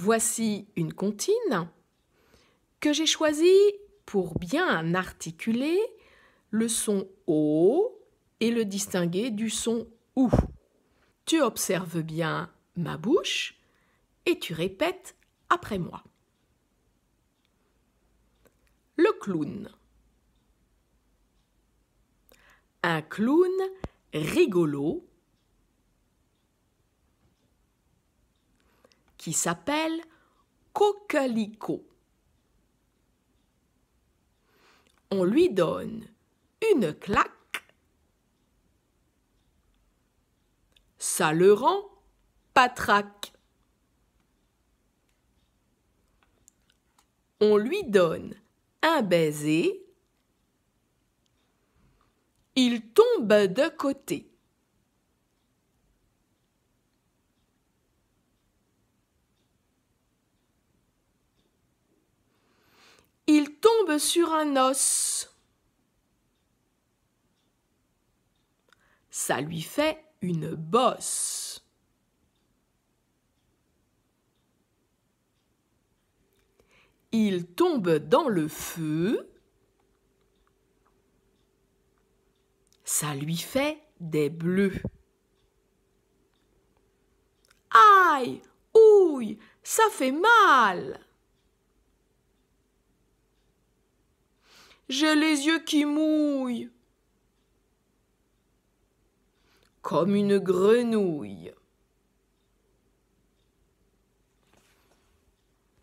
Voici une comptine que j'ai choisie pour bien articuler le son O et le distinguer du son OU. Tu observes bien ma bouche et tu répètes après moi. Le clown. Un clown rigolo qui s'appelle Cocalico. On lui donne une claque. Ça le rend patraque. On lui donne un baiser. Il tombe de côté. sur un os. Ça lui fait une bosse. Il tombe dans le feu. Ça lui fait des bleus. Aïe, ouïe, ça fait mal. J'ai les yeux qui mouillent. Comme une grenouille.